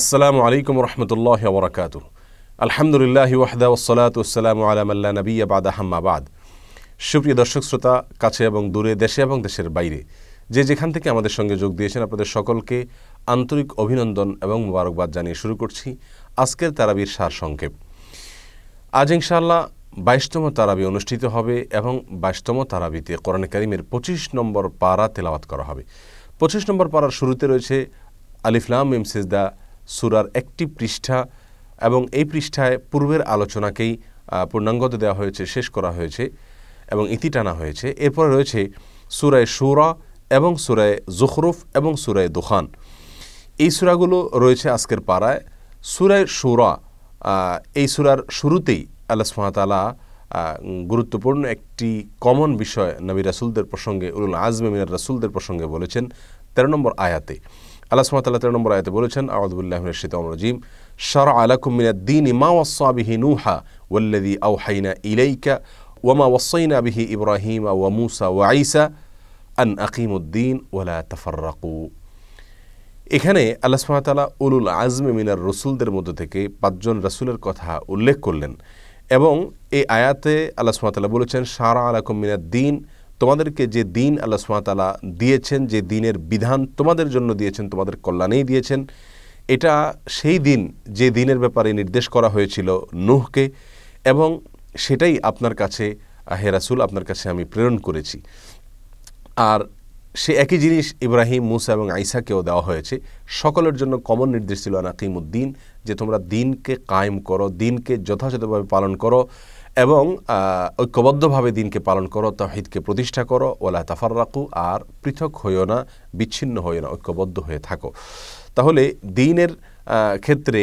আসসালামু আলাইকুম রহমতুল্লাহ বরকাত আলহামদুলিল্লাহ ওয়াহদা ওসলাত ওসালাম আলামাল্লা নবী আবাদ আহমাবাদ সুপ্রিয় দর্শক শ্রোতা কাছে এবং দূরে দেশে এবং দেশের বাইরে যে যেখান থেকে আমাদের সঙ্গে যোগ দিয়েছেন আপনাদের সকলকে আন্তরিক অভিনন্দন এবং মুবারকবাদ জানিয়ে শুরু করছি আজকের তারাবির সার সংক্ষেপ আজ ইনশাল্লাহ বাইশতম তারাবি অনুষ্ঠিত হবে এবং বাইশতম তারাবিতে কোরআন করিমের পঁচিশ নম্বর পারা তেলাওয়াত করা হবে পঁচিশ নম্বর পারার শুরুতে রয়েছে আলিফলাম ইম সিজদা সুরার একটি পৃষ্ঠা এবং এই পৃষ্ঠায় পূর্বের আলোচনাকেই পূর্ণাঙ্গত দেওয়া হয়েছে শেষ করা হয়েছে এবং ইতি টানা হয়েছে এরপর রয়েছে সুরায় সুরা এবং সুরায় জোখরুফ এবং সুরায় দোহান এই সুরাগুলো রয়েছে আজকের পাড়ায় সুরায় সুরা এই সুরার শুরুতেই আল্লাহ সুহাতালা গুরুত্বপূর্ণ একটি কমন বিষয় নবী রাসুলদের প্রসঙ্গে উলুল আজমিনার রাসুলদের প্রসঙ্গে বলেছেন তেরো নম্বর আয়াতে আল্লাহ সুমাত তেরো নম্বর আয়তে বলেছেন আউদুল্লাহ রশিদজিম সারা আলাকুম মিনাদ্দিন মা ওয়াসা বিহি নুহা ওয়াল্লাদি আউহাইনা ইলাইকা ওয়ামা ওয়াসাইনা বিহি ইব্রাহিম ওয়া মুসা ওয়া আইসা আন আকিমুদ্দিন ওয়ালা তাফাররাকু এখানে আল্লাহ সুমাতালা উলুল আজমে মিনার রসুলদের মধ্য থেকে পাঁচজন রাসুলের কথা উল্লেখ করলেন এবং এই আয়াতে আল্লাহ সুমাতালা বলেছেন সারা আলাকুম মিনাদ্দিন দিন তোমাদেরকে যে দিন আল্লাহ সুমাতালা দিয়েছেন যে দিনের বিধান তোমাদের জন্য দিয়েছেন তোমাদের কল্যাণেই দিয়েছেন এটা সেই দিন যে দিনের ব্যাপারে নির্দেশ করা হয়েছিল নুহকে এবং সেটাই আপনার কাছে হে রাসুল আপনার কাছে আমি প্রেরণ করেছি আর সে একই জিনিস ইব্রাহিম মুসা এবং আইসাকেও দেওয়া হয়েছে সকলের জন্য কমন নির্দেশ ছিল আনাকিমুদ্দিন যে তোমরা দিনকে কায়েম করো দিনকে যথাযথভাবে পালন করো এবং ঐক্যবদ্ধভাবে দিনকে পালন করো তাহিদকে প্রতিষ্ঠা করো ওলা তাফার রাখো আর পৃথক হইও না বিচ্ছিন্ন হইও না ঐক্যবদ্ধ হয়ে থাকো তাহলে দিনের ক্ষেত্রে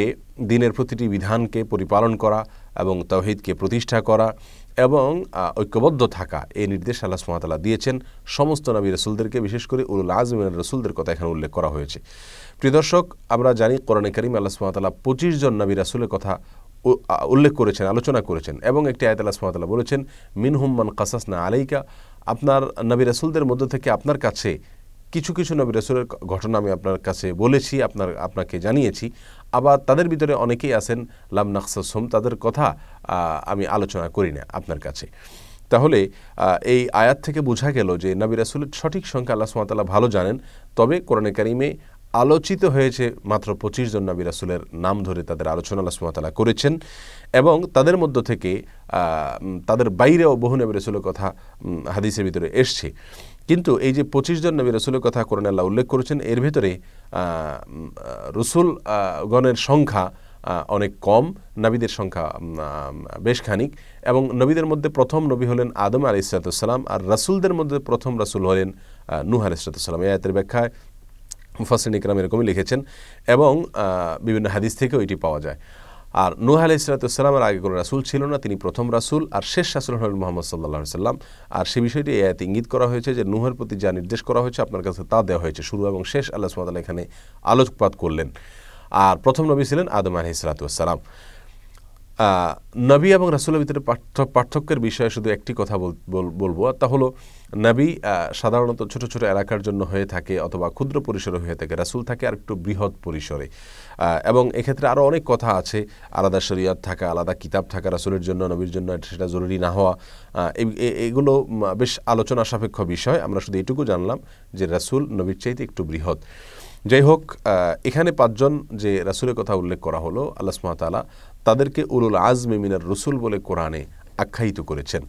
দিনের প্রতিটি বিধানকে পরিপালন করা এবং তাহিদকে প্রতিষ্ঠা করা এবং ঐক্যবদ্ধ থাকা এই নির্দেশ আল্লাহ সুমাতালা দিয়েছেন সমস্ত নবী রসুলদেরকে বিশেষ করে উলুল আজমিন রসুলদের কথা এখানে উল্লেখ করা হয়েছে প্রিয় দর্শক আমরা জানি কোরআনে করিম আল্লাহ সুমাতালা পঁচিশ জন নবী রাসুলের কথা উল্লেখ করেছেন আলোচনা করেছেন এবং একটি আয়াত আল্লাহ সুমাতাল্লাহ বলেছেন মিনহুম্মান কাসাসনা আলাইকা আপনার নবী রাসুলদের মধ্য থেকে আপনার কাছে কিছু কিছু নবী রাসুলের ঘটনা আমি আপনার কাছে বলেছি আপনার আপনাকে জানিয়েছি আবার তাদের ভিতরে অনেকেই আছেন লাম নাকসাসম তাদের কথা আমি আলোচনা করি না আপনার কাছে তাহলে এই আয়াত থেকে বোঝা গেল যে নবী রাসুলের সঠিক সংখ্যা আল্লাহ সুমাতাল্লাহ ভালো জানেন তবে কোরআনে কারিমে আলোচিত হয়েছে মাত্র পঁচিশ জন নবী রাসুলের নাম ধরে তাদের আলোচনা আল্লাহ করেছেন এবং তাদের মধ্য থেকে তাদের বাইরেও বহু নবী রাসুলের কথা হাদিসের ভিতরে এসছে কিন্তু এই যে পঁচিশ জন নবী রসুলের কথা কোরআন আল্লাহ উল্লেখ করেছেন এর ভেতরে রসুল গণের সংখ্যা অনেক কম নবীদের সংখ্যা বেশ খানিক এবং নবীদের মধ্যে প্রথম নবী হলেন আদম আলি ইসরাতাম আর রাসুলদের মধ্যে প্রথম রাসুল হলেন নুহ আলি ইসরাতাম এই ব্যাখ্যায় মুফাসিন ইকরাম এরকমই লিখেছেন এবং বিভিন্ন হাদিস থেকেও এটি পাওয়া যায় আর নুহ আলি ইসলাতামের আগে কোনো রাসুল ছিল না তিনি প্রথম রাসুল আর শেষ রাসুল হলেন মোহাম্মদ সাল্লাহ সাল্লাম আর সে বিষয়টি এতে ইঙ্গিত করা হয়েছে যে নুহের প্রতি যা নির্দেশ করা হয়েছে আপনার কাছে তা দেওয়া হয়েছে শুরু এবং শেষ আল্লাহ সুমাতাল্লাহ এখানে আলোকপাত করলেন আর প্রথম নবী ছিলেন আদম আলি সালাতাম নবী এবং রাসুলের ভিতরে পার্থক্যের বিষয়ে শুধু একটি কথা বলবো তা হলো নবী সাধারণত ছোট ছোট এলাকার জন্য হয়ে থাকে অথবা ক্ষুদ্র পরিসরে হয়ে থাকে রাসুল থাকে আর একটু বৃহৎ পরিসরে এবং এক্ষেত্রে আরও অনেক কথা আছে আলাদা শরীয়ত থাকা আলাদা কিতাব থাকা রাসুলের জন্য নবীর জন্য সেটা জরুরি না হওয়া এগুলো বেশ আলোচনা সাপেক্ষ বিষয় আমরা শুধু এটুকু জানলাম যে রাসুল নবীর চাইতে একটু বৃহৎ যাই হোক এখানে পাঁচজন যে রাসুলের কথা উল্লেখ করা হলো আল্লাহ সুমাতালা তাদেরকে উলুল আজমে মিনার রসুল বলে কোরআনে আখ্যায়িত করেছেন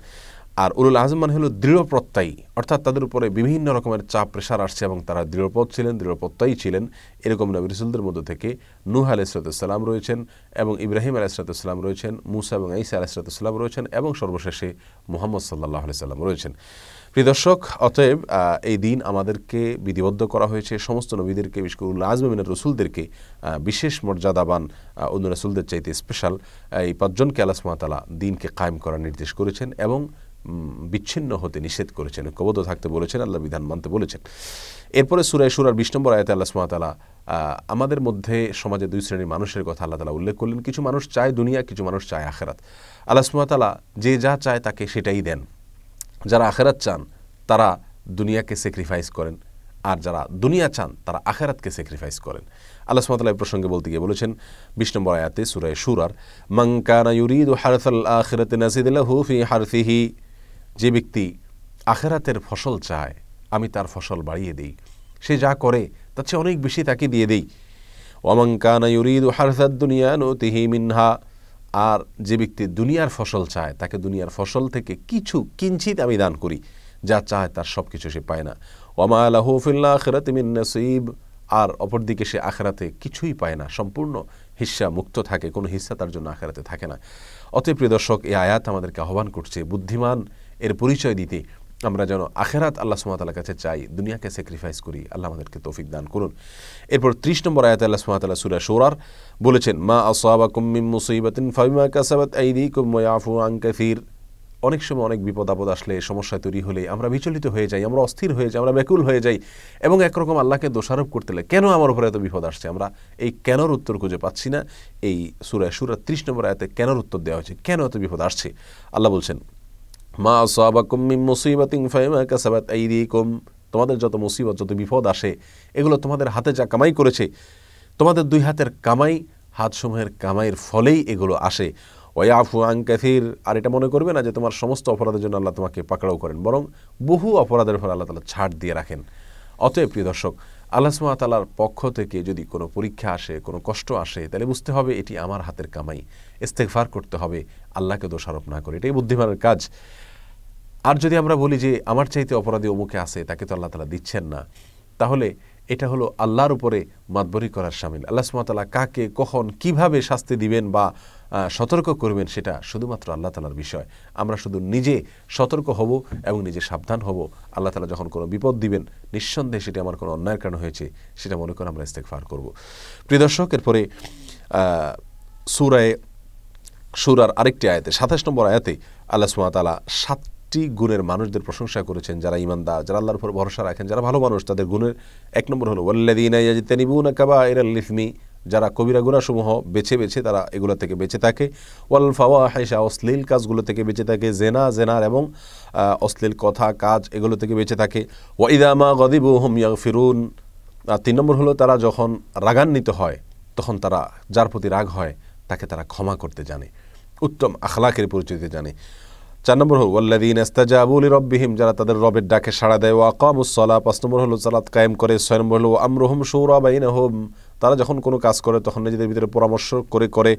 আর উলুল আজম মানে হলো দৃঢ় প্রত্যয়ী অর্থাৎ তাদের উপরে বিভিন্ন রকমের চাপ প্রেশার আসছে এবং তারা দৃঢ়পথ ছিলেন দৃঢ়প্রত্যয়ী ছিলেন এরকম নবী রসুলদের মধ্যে থেকে নুহ আলাইসরাতাম রয়েছেন এবং ইব্রাহিম আলাইসরাতাম রয়েছেন মুসা এবং ঈসা আলাইসরাতাম রয়েছেন এবং সর্বশেষে মোহাম্মদ সাল্লাহ সাল্লাম রয়েছেন প্রিয় দর্শক অতএব এই দিন আমাদেরকে বিধিবদ্ধ করা হয়েছে সমস্ত নবীদেরকে বিশেষ করে আজমিন রসুলদেরকে বিশেষ মর্যাদাবান অন্য রসুলদের চাইতে স্পেশাল এই পাঁচজনকে আল্লাহ সুমাতালা দিনকে কায়েম করার নির্দেশ করেছেন এবং বিচ্ছিন্ন হতে নিষেধ করেছেন ঐক্যবদ্ধ থাকতে বলেছেন আল্লাহ বিধান মানতে বলেছেন এরপরে সুরায় সুরার বিশ নম্বর আয়তে আল্লাহ সুমাতালা আমাদের মধ্যে সমাজে দুই শ্রেণীর মানুষের কথা আল্লাহ তালা উল্লেখ করলেন কিছু মানুষ চায় দুনিয়া কিছু মানুষ চায় আখেরাত আল্লাহ সুমাতালা যে যা চায় তাকে সেটাই দেন যারা আখেরাত চান তারা দুনিয়াকে স্যাক্রিফাইস করেন আর যারা দুনিয়া চান তারা আখেরাতকে স্যাক্রিফাইস করেন আল্লাহ এই প্রসঙ্গে বলতে গিয়ে বলেছেন বিশ নম্বর আয়াতে সুরায় সুরার মঙ্কানা ইউরিদ হারসাল আখেরাতে নাসিদ হুফি হারফিহি যে ব্যক্তি আখেরাতের ফসল চায় আমি তার ফসল বাড়িয়ে দিই সে যা করে তার চেয়ে অনেক বেশি তাকে দিয়ে দেই ওয়ামাঙ্কানায়ুরিদ হারসাদ্দুনিয়া তিহি মিনহা আর যে ব্যক্তি দুনিয়ার ফসল চায় তাকে দুনিয়ার ফসল থেকে কিছু কিঞ্চিত আমি দান করি যা চায় তার সব কিছু সে পায় না ওয়ামা আলাহুফিল্লা আখরাত মিন আর অপরদিকে সে আখেরাতে কিছুই পায় না সম্পূর্ণ হিস্সা মুক্ত থাকে কোনো হিস্সা তার জন্য আখেরাতে থাকে না অতি প্রিয় দর্শক এই আয়াত আমাদেরকে আহ্বান করছে বুদ্ধিমান এর পরিচয় দিতে আমরা যেন আখেরাত আল্লাহ সুমাতালার কাছে চাই দুনিয়াকে স্যাক্রিফাইস করি আল্লাহ আমাদেরকে তৌফিক দান করুন এরপর ত্রিশ নম্বর আয়াত আল্লাহ সুমাতাল্লাহ সুরা সোরার বলেছেন মা আসাবা কুম্মিম মুসিবাতিন ফাইমা কাসাবাত আইদি কুম্ময়াফু আংকাথির অনেক সময় অনেক বিপদ আপদ আসলে সমস্যা তৈরি হলে আমরা বিচলিত হয়ে যাই আমরা অস্থির হয়ে যাই আমরা ব্যাকুল হয়ে যাই এবং একরকম আল্লাহকে দোষারোপ করতে লাগে কেন আমার উপরে এত বিপদ আসছে আমরা এই কেনর উত্তর খুঁজে পাচ্ছি না এই সুরায় সুরা ত্রিশ নম্বর আয়াতে কেনর উত্তর দেওয়া হয়েছে কেন এত বিপদ আসছে আল্লাহ বলছেন মা সাবাকুম মিম মুসিবাতিং ফাইমা কাসাবাত আইদিকুম তোমাদের যত মুসিবত যত বিপদ আসে এগুলো তোমাদের হাতে যা কামাই করেছে তোমাদের দুই হাতের কামাই হাতসমূহের কামাইয়ের ফলেই এগুলো আসে ওয়াফু আং ক্যাথির আর এটা মনে করবে না যে তোমার সমস্ত অপরাধের জন্য আল্লাহ তোমাকে পাকড়াও করেন বরং বহু অপরাধের ফলে আল্লাহ তালা ছাড় দিয়ে রাখেন অতএব প্রিয় দর্শক আল্লাহ সুমাতালার পক্ষ থেকে যদি কোনো পরীক্ষা আসে কোনো কষ্ট আসে তাহলে বুঝতে হবে এটি আমার হাতের কামাই ইস্তেকফার করতে হবে আল্লাহকে দোষারোপ না করে এটাই বুদ্ধিমানের কাজ আর যদি আমরা বলি যে আমার চাইতে অপরাধী অমুকে আছে তাকে তো আল্লাহ তালা দিচ্ছেন না তাহলে এটা হলো আল্লাহর উপরে মাতবরি করার সামিল আল্লাহ সুমাতাল্লাহ কাকে কখন কিভাবে শাস্তি দিবেন বা সতর্ক করবেন সেটা শুধুমাত্র আল্লাহ তালার বিষয় আমরা শুধু নিজে সতর্ক হব এবং নিজে সাবধান হব আল্লাহ তালা যখন কোনো বিপদ দিবেন নিঃসন্দেহে সেটা আমার কোনো অন্যায়ের কারণে হয়েছে সেটা মনে করে আমরা ইস্তেকফার করব প্রিয় দর্শক এরপরে সুরায় সুরার আরেকটি আয়াতে সাতাশ নম্বর আয়াতে আল্লাহ সুমাতালা সাত একটি গুণের মানুষদের প্রশংসা করেছেন যারা ইমানদার যারা আল্লাহর উপর ভরসা রাখেন যারা ভালো মানুষ তাদের গুণের এক নম্বর হলো ওয়াল্লাদিনাইয়াজিতানিবুনা কাবা এরাল লিফমি যারা কবিরা গুণাসমূহ বেছে বেছে তারা এগুলো থেকে বেঁচে থাকে ওয়াল ফাওয়া হাইসা অশ্লীল কাজগুলো থেকে বেঁচে থাকে জেনা জেনার এবং অশ্লীল কথা কাজ এগুলো থেকে বেঁচে থাকে ওয়াইদামা গদিবু হুম ফিরুন ফিরুন তিন নম্বর হলো তারা যখন রাগান্বিত হয় তখন তারা যার প্রতি রাগ হয় তাকে তারা ক্ষমা করতে জানে উত্তম আখলাকের পরিচিতি জানে চার নম্বর হল ওয়াল্লাদিন আস্তাজাবুল রব্বিহিম যারা তাদের রবের ডাকে সাড়া দেয় উসলা পাঁচ নম্বর হল সালাত কায়েম করে ছয় নম্বর হলো আমরহম সৌরাবাইন হোম তারা যখন কোনো কাজ করে তখন নিজেদের ভিতরে পরামর্শ করে করে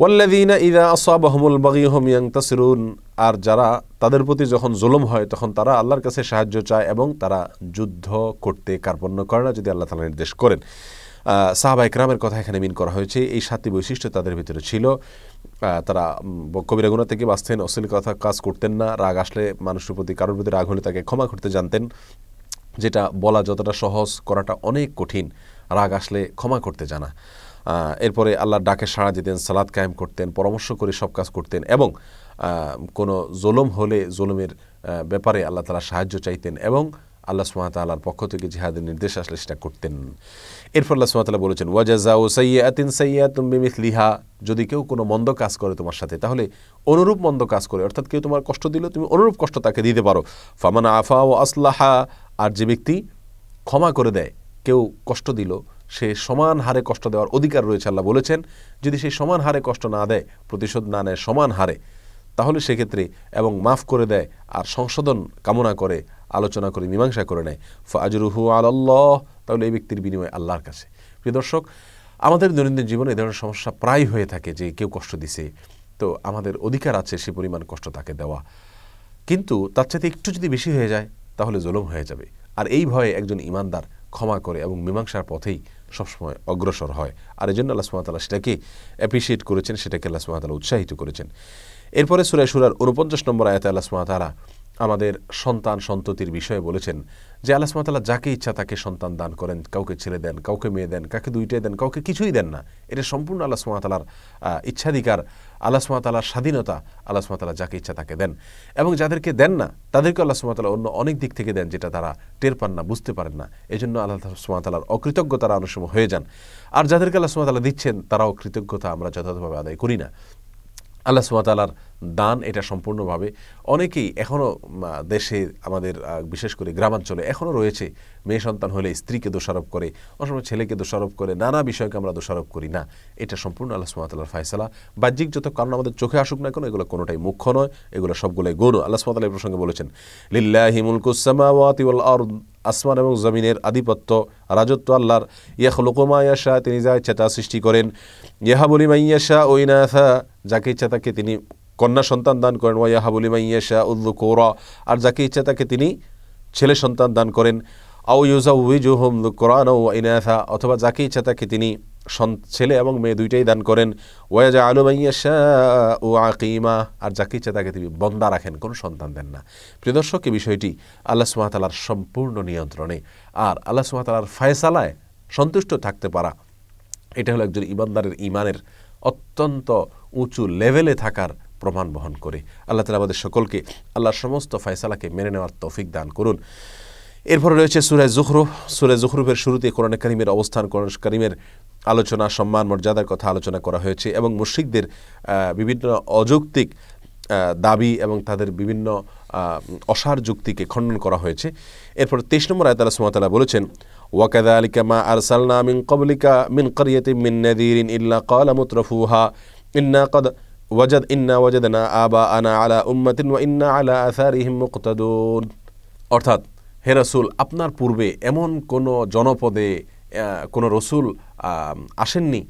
ওয়াল্লাদিনা ইদা হোম ইয়াং ইয়াংতাসিরুন আর যারা তাদের প্রতি যখন জুলুম হয় তখন তারা আল্লাহর কাছে সাহায্য চায় এবং তারা যুদ্ধ করতে কার্পণ্য করে না যদি আল্লাহ তালা নির্দেশ করেন সাহাবা ইকরামের কথা এখানে মিন করা হয়েছে এই সাতটি বৈশিষ্ট্য তাদের ভিতরে ছিল তারা কবি রঘুনাথ থেকে বাঁচতেন অশ্লীল কথা কাজ করতেন না রাগ আসলে মানুষের প্রতি কারোর প্রতি রাগ হলে তাকে ক্ষমা করতে জানতেন যেটা বলা যতটা সহজ করাটা অনেক কঠিন রাগ আসলে ক্ষমা করতে জানা এরপরে আল্লাহ ডাকে সাড়া দিতেন সালাদ কায়েম করতেন পরামর্শ করে সব কাজ করতেন এবং কোনো জোলম হলে জোলমের ব্যাপারে আল্লাহ তালা সাহায্য চাইতেন এবং আল্লাহ আল্লাহর পক্ষ থেকে জিহাদের নির্দেশ আসলে সেটা করতেন এরপর আল্লাহ সুমাতাল্লাহ বলেছেন ওয়াজাউ সৈয়াতিন সৈয়া তুমি লিহা যদি কেউ কোনো মন্দ কাজ করে তোমার সাথে তাহলে অনুরূপ মন্দ কাজ করে অর্থাৎ কেউ তোমার কষ্ট দিল তুমি অনুরূপ কষ্ট তাকে দিতে পারো ফামান আফা ও আসলাহা আর যে ব্যক্তি ক্ষমা করে দেয় কেউ কষ্ট দিল সে সমান হারে কষ্ট দেওয়ার অধিকার রয়েছে আল্লাহ বলেছেন যদি সেই সমান হারে কষ্ট না দেয় প্রতিশোধ না নেয় সমান হারে তাহলে সেক্ষেত্রে এবং মাফ করে দেয় আর সংশোধন কামনা করে আলোচনা করে মীমাংসা করে নেয় ফাজরুহু আল্লাহ তাহলে এই ব্যক্তির বিনিময়ে আল্লাহর কাছে প্রিয় দর্শক আমাদের দৈনন্দিন জীবনে এ ধরনের সমস্যা প্রায় হয়ে থাকে যে কেউ কষ্ট দিছে তো আমাদের অধিকার আছে সে পরিমাণ কষ্ট তাকে দেওয়া কিন্তু তার চাইতে একটু যদি বেশি হয়ে যায় তাহলে জলম হয়ে যাবে আর এই ভয়ে একজন ইমানদার ক্ষমা করে এবং মীমাংসার পথেই সবসময় অগ্রসর হয় আর এই জন্য আল্লাহ সুমাতাল্লাহ সেটাকে অ্যাপ্রিসিয়েট করেছেন সেটাকে আল্লাহ সুমাতালা উৎসাহিত করেছেন এরপরে সুরায় সুরার উনপঞ্চাশ নম্বর আয়াতে আল্লাহ সুমাতারা আমাদের সন্তান সন্ততির বিষয়ে বলেছেন যে আলাসমাতালা যাকে ইচ্ছা তাকে সন্তান দান করেন কাউকে ছেলে দেন কাউকে মেয়ে দেন কাকে দুইটাই দেন কাউকে কিছুই দেন না এটা সম্পূর্ণ আলাসমাতালার ইচ্ছাধিকার আলাসমাতালার স্বাধীনতা আলাসমাতালা যাকে ইচ্ছা তাকে দেন এবং যাদেরকে দেন না তাদেরকে আল্লাহ সুমাতালা অন্য অনেক দিক থেকে দেন যেটা তারা টের পান না বুঝতে পারেন না এজন্য আল্লাহ সুমাতালার অকৃতজ্ঞ তারা অনেক সময় হয়ে যান আর যাদেরকে আল্লাহ সুমাতালা দিচ্ছেন তারাও কৃতজ্ঞতা আমরা যথাযথভাবে আদায় করি না আল্লাহ সুমাতালার দান এটা সম্পূর্ণভাবে অনেকেই এখনও দেশে আমাদের বিশেষ করে গ্রামাঞ্চলে এখনও রয়েছে মেয়ে সন্তান হলে স্ত্রীকে দোষারোপ করে অসময় ছেলেকে দোষারোপ করে নানা বিষয়কে আমরা দোষারোপ করি না এটা সম্পূর্ণ আল্লাহ সুমাতাল্লাহর ফায়সালা বাহ্যিক যত কারণ আমাদের চোখে আসুক না কেন এগুলো কোনোটাই মুখ্য নয় এগুলো সবগুলোই গৌণ আল্লাহ সুমাতাল এই প্রসঙ্গে বলেছেন লিল্লাহি মুলকুসামাওয়াতি ওয়াল আরদ আসমান এবং জমিনের আধিপত্য রাজত্ব আল্লাহর ইয়া লোকমা ইয়াশা তিনি যা ইচ্ছা তা সৃষ্টি করেন ইয়াহা বলি মাইয়াশা যাকে ইচ্ছা তাকে তিনি কন্যা সন্তান দান করেন ওয়া হাবুলিমা ইয়াশা উল্লু কৌরা আর যাকে ইচ্ছা তাকে তিনি ছেলে সন্তান দান করেন আউ ইউজা উইজু হোম কোরআন ও ইনাথা অথবা যাকে ইচ্ছা তাকে তিনি ছেলে এবং মেয়ে দুইটাই দান করেন ওয়া যা আলু মাইয়াশা ও আকিমা আর যাকে ইচ্ছা তাকে তিনি বন্দা রাখেন কোনো সন্তান দেন না প্রিয়দর্শক এই বিষয়টি আল্লাহ সুমাতালার সম্পূর্ণ নিয়ন্ত্রণে আর আল্লাহ সুমাতালার ফায়সালায় সন্তুষ্ট থাকতে পারা এটা হলো একজন ইমানদারের ইমানের অত্যন্ত উঁচু লেভেলে থাকার প্রমাণ বহন করে আল্লাহ তালা আমাদের সকলকে আল্লাহর সমস্ত ফয়সালাকে মেনে নেওয়ার তৌফিক দান করুন এরপরে রয়েছে সুরায় জুখরু সুরায় জুখরুফের শুরুতে কোরআন করিমের অবস্থান কোরআন করিমের আলোচনা সম্মান মর্যাদার কথা আলোচনা করা হয়েছে এবং মুশ্রিকদের বিভিন্ন অযৌক্তিক দাবি এবং তাদের বিভিন্ন অসার যুক্তিকে খণ্ডন করা হয়েছে এরপর তেইশ নম্বর আয়তালা সুমাতালা বলেছেন ওয়াকাদা আলিকা মা সালনা মিন কবলিকা মিন করিয়তি মিন্নাদ নদীরিন ইল্লা কলামুতরফুহা ইন্না কদ ওয়াজাদ ইন্না ওয়াজাদনা আবা আনা আলা উম্মাতিন ওয়া ইন্না আলা আসারিহিম মুক্তাদুন অর্থাৎ হে রসুল আপনার পূর্বে এমন কোনো জনপদে কোনো রসুল আসেননি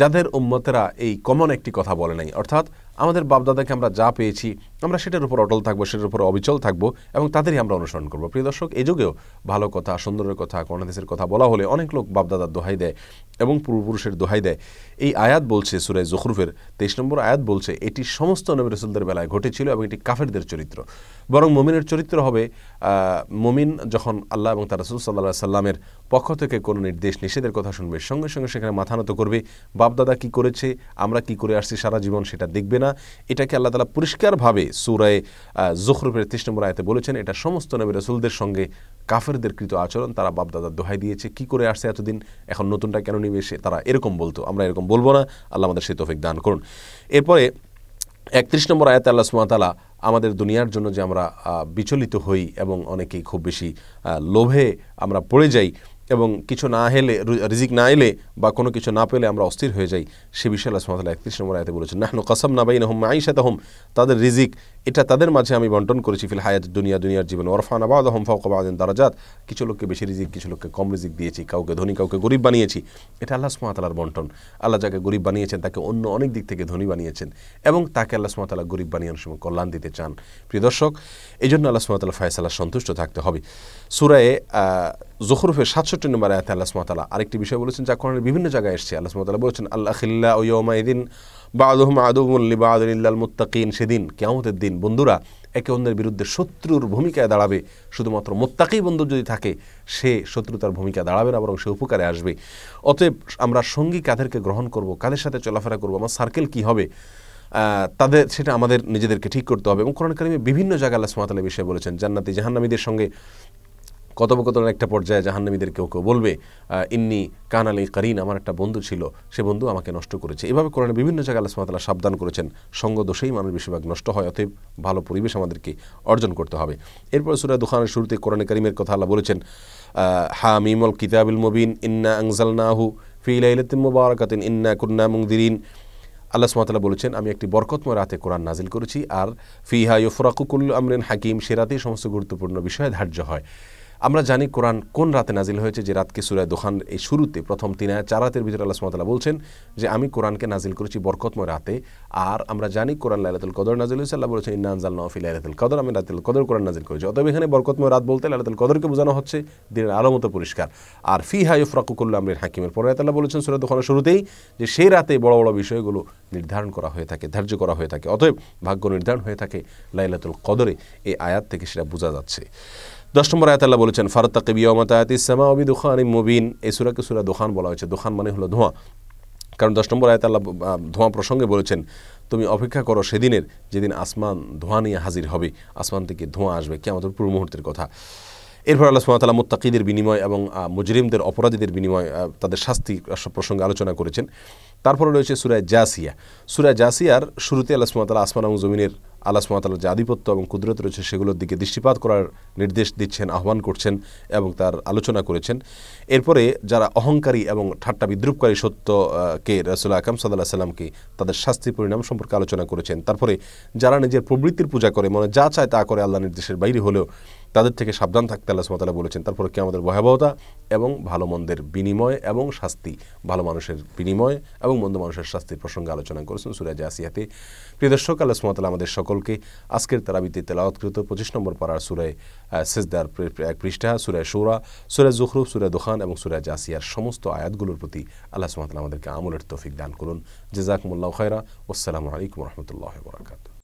যাদের উম্মতেরা এই কমন একটি কথা বলে নাই অর্থাৎ আমাদের বাপদাদাকে আমরা যা পেয়েছি আমরা সেটার উপর অটল থাকবো সেটার উপর অবিচল থাকবো এবং তাদেরই আমরা অনুসরণ করবো প্রিয় দর্শক এ যুগেও ভালো কথা সুন্দরের কথা কর্ণাদেশের কথা বলা হলে অনেক লোক বাপদাদার দোহাই দেয় এবং পূর্বপুরুষের দোহাই দেয় এই আয়াত বলছে সুরাই জখরুফের তেইশ নম্বর আয়াত বলছে এটি সমস্ত নবী রসুলদের বেলায় ঘটেছিল এবং এটি কাফেরদের চরিত্র বরং মমিনের চরিত্র হবে মমিন যখন আল্লাহ এবং তার রসুল সাল্লাহ সাল্লামের পক্ষ থেকে কোনো নির্দেশ নিষেধের কথা শুনবে সঙ্গে সঙ্গে সেখানে মাথা নত করবে বাপদাদা কি করেছে আমরা কি করে আসছি সারা জীবন সেটা দেখবে না এটাকে আল্লাহ তালা পরিষ্কারভাবে সুরায় জখরুফের তেইশ নম্বর আয়াতে বলেছেন এটা সমস্ত নবী রসুলদের সঙ্গে কাফেরদের কৃত আচরণ তারা বাপদাদার দোহাই দিয়েছে কি করে আসছে এতদিন এখন নতুনটা কেন নিবে সে তারা এরকম বলতো আমরা এরকম বলবো না আল্লাহ আমাদের সে তফিক দান করুন এরপরে একত্রিশ নম্বর আয়াত আল্লাহ সুমাতালা আমাদের দুনিয়ার জন্য যে আমরা বিচলিত হই এবং অনেকেই খুব বেশি লোভে আমরা পড়ে যাই এবং কিছু না হেলে রিজিক না এলে বা কোনো কিছু না পেলে আমরা অস্থির হয়ে যাই সে বিষয়ে আল্লাহ সুমাতাল একত্রিশ নম্বর আয়তে বলেছেন নাহনু কাসাম না বাইন হোম আইসাত হোম তাদের রিজিক এটা তাদের মাঝে আমি বন্টন করেছি ফিল হায়াত দুনিয়া দুনিয়ার জীবন ওরফান আবাদ হোম আবাদেন দারাজাত কিছু লোককে বেশি রিজিক কিছু লোককে কম রিজিক দিয়েছি কাউকে ধনী কাউকে গরিব বানিয়েছি এটা আল্লাহ সুমাতালার বন্টন আল্লাহ যাকে গরিব বানিয়েছেন তাকে অন্য অনেক দিক থেকে ধনী বানিয়েছেন এবং তাকে আল্লাহ সুমাতালা গরিব বানিয়ে সময় কল্যাণ দিতে চান প্রিয় দর্শক এই জন্য আল্লাহ সুমাতাল্লাহ ফায়সাল্লাহ সন্তুষ্ট থাকতে হবে সুরায় জোহরুফের সাতশো চৌষট্টি নম্বর আয়াতে আল্লাহ সুমতালা আরেকটি বিষয় বলেছেন যা কোরআনের বিভিন্ন জায়গায় এসছে আল্লাহ সুমতালা বলেছেন আল্লাহ খিল্লা ওয়মাইদিন বাদুহম আদুমুল্লি বাদুল্লাল মুত্তাকিন সেদিন কেমতের দিন বন্ধুরা একে অন্যের বিরুদ্ধে শত্রুর ভূমিকায় দাঁড়াবে শুধুমাত্র মোত্তাকি বন্ধু যদি থাকে সে শত্রুতার ভূমিকা দাঁড়াবে না বরং সে উপকারে আসবে অতএব আমরা সঙ্গী কাদেরকে গ্রহণ করব কাদের সাথে চলাফেরা করব আমার সার্কেল কি হবে তাদের সেটা আমাদের নিজেদেরকে ঠিক করতে হবে এবং কোরআন বিভিন্ন জায়গায় আল্লাহ সুমাতালের বিষয়ে বলেছেন জান্নাতি জাহান্নামীদের সঙ্গে কথোপকথনের একটা পর্যায়ে জাহান্নামীদের কেউ কেউ বলবে ইন্নি কান আলী কারিন আমার একটা বন্ধু ছিল সে বন্ধু আমাকে নষ্ট করেছে এভাবে কোরআনে বিভিন্ন জায়গায় আল্লাহ সুমাতালা সাবধান করেছেন সঙ্গ দোষেই মানুষ বেশিরভাগ নষ্ট হয় অতএব ভালো পরিবেশ আমাদেরকে অর্জন করতে হবে এরপর সুরা দুখানের শুরুতে কোরআনে করিমের কথা আল্লাহ বলেছেন হা মিমল কিতাবিল মুবিন ইন্না আংজাল নাহু ফিলাইলাতিম মুবারাকাতিন ইন্না কুন্না মুদিরিন আল্লাহ সুমাতলা বলেছেন আমি একটি বরকতময় রাতে কোরআন নাজিল করেছি আর ফিহা ইফরাকুকুল আমরিন হাকিম সে রাতেই সমস্ত গুরুত্বপূর্ণ বিষয়ে ধার্য হয় আমরা জানি কোরআন কোন রাতে নাজিল হয়েছে যে রাতকে সুরায় দোকান এই শুরুতে প্রথম তিন চার রাতের ভিতরে আল্লাহ সুমতলা বলছেন যে আমি কোরআনকে নাজিল করেছি বরকতময় রাতে আর আমরা জানি কোরআন লাইলাতুল কদর নাজিল হয়েছে আল্লাহ বলেছেন ইন্না আনজাল নফি লাইলাতুল কদর আমি লাইলাতুল কদর কোরআন নাজিল করেছি অতএব এখানে বরকতময় রাত বলতে লাইলাতুল কদরকে বোঝানো হচ্ছে দিনের আলমত পরিষ্কার আর ফি হাইফরাকুকুল্লা আমরিন হাকিমের পরে আল্লাহ বলেছেন সুরায় দোকানের শুরুতেই যে সেই রাতে বড় বড় বিষয়গুলো নির্ধারণ করা হয়ে থাকে ধার্য করা হয়ে থাকে অতএব ভাগ্য নির্ধারণ হয়ে থাকে লাইলাতুল কদরে এই আয়াত থেকে সেটা বোঝা যাচ্ছে দশ নম্বর আয়াত আল্লাহ বলেছেন ফারতাকিব ইয়মাতায়াত ইসামা অবি দুখান মুবিন এই সুরাকে সুরা দোকান বলা হয়েছে দোকান মানে হলো ধোঁয়া কারণ দশ নম্বর আয়াত আল্লাহ ধোঁয়া প্রসঙ্গে বলেছেন তুমি অপেক্ষা করো সেদিনের যেদিন আসমান ধোঁয়া নিয়ে হাজির হবে আসমান থেকে ধোঁয়া আসবে কে আমাদের পূর্ব মুহূর্তের কথা এরপর আল্লাহ সুমাতালা মোত্তাকিদের বিনিময় এবং মুজরিমদের অপরাধীদের বিনিময় তাদের শাস্তি প্রসঙ্গে আলোচনা করেছেন তারপরে রয়েছে সুরায় জাসিয়া সুরায় জাসিয়ার শুরুতে আল্লাহ সুমাতালা আসমান এবং জমিনের আল্লাহ সুমাতালার যে আধিপত্য এবং কুদরত রয়েছে সেগুলোর দিকে দৃষ্টিপাত করার নির্দেশ দিচ্ছেন আহ্বান করছেন এবং তার আলোচনা করেছেন এরপরে যারা অহংকারী এবং ঠাট্টা বিদ্রুপকারী সত্যকে রসুল আকাম সাদাল্লাহ সাল্লামকে তাদের শাস্তি পরিণাম সম্পর্কে আলোচনা করেছেন তারপরে যারা নিজের প্রবৃত্তির পূজা করে মানে যা চায় তা করে আল্লাহ নির্দেশের বাইরে হলেও তাদের থেকে সাবধান থাকতে আল্লাহ সুমাতালা বলেছেন তারপরে কি আমাদের ভয়াবহতা এবং ভালো মন্দের বিনিময় এবং শাস্তি ভালো মানুষের বিনিময় এবং মন্দ মানুষের শাস্তির প্রসঙ্গে আলোচনা করেছেন সুরাজ আসিয়াতে প্রিয় দর্শক আল্লাহ সুমতাল আমাদের সকলকে আজকের তারাবিতে তেলাওয়াতকৃত পঁচিশ নম্বর পাড়ার সুরায় সেজদার এক পৃষ্ঠা সুরায় সৌরা সুরায় জুখরুফ সুরায় দোহান এবং সুরাজ আসিয়ার সমস্ত আয়াতগুলোর প্রতি আল্লাহ সুমতাল আমাদেরকে আমলের তৌফিক দান করুন জেজাকমুল্লাহ খায়রা আসসালামু আলাইকুম রহমতুল্লাহ বরাকাতু